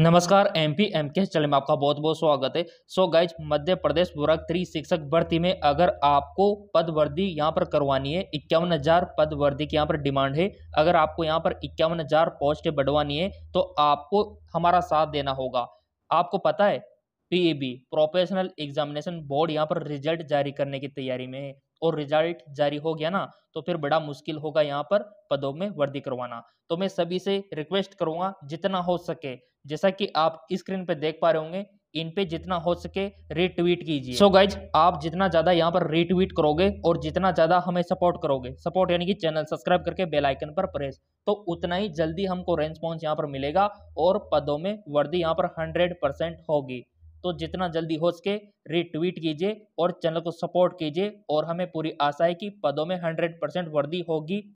नमस्कार M P M के चले में आपका बहुत बहुत स्वागत है सो गाइज मध्य प्रदेश वर्ग थ्री शिक्षक भर्ती में अगर आपको पद वर्दी यहाँ पर करवानी है इक्यावन हज़ार पद वर्दी की यहाँ पर डिमांड है अगर आपको यहाँ पर इक्यावन हज़ार पोस्ट बढ़वानी है तो आपको हमारा साथ देना होगा आपको पता है P A B professional examination board यहाँ पर रिजल्ट जारी करने की तैयारी में है और रिजल्ट जारी हो गया ना तो फिर बड़ा मुश्किल होगा यहाँ पर पदों में वर्दी करवाना तो मैं सभी से रिक्वेस्ट करूंगा जितना हो सके जैसा कि आप स्क्रीन पे देख पा रहे होंगे इन पे जितना हो सके रीट्वीट कीजिए सो गाइज आप जितना ज्यादा यहाँ पर रीट्वीट करोगे और जितना ज्यादा हमें सपोर्ट करोगे सपोर्ट यानी कि चैनल सब्सक्राइब करके बेल आइकन पर प्रेस तो उतना ही जल्दी हमको रेस्पॉन्स यहाँ पर मिलेगा और पदों में वर्दी यहाँ पर हंड्रेड परसेंट होगी तो जितना जल्दी हो सके रीट्वीट कीजिए और चैनल को सपोर्ट कीजिए और हमें पूरी आशा है कि पदों में हंड्रेड परसेंट वर्दी होगी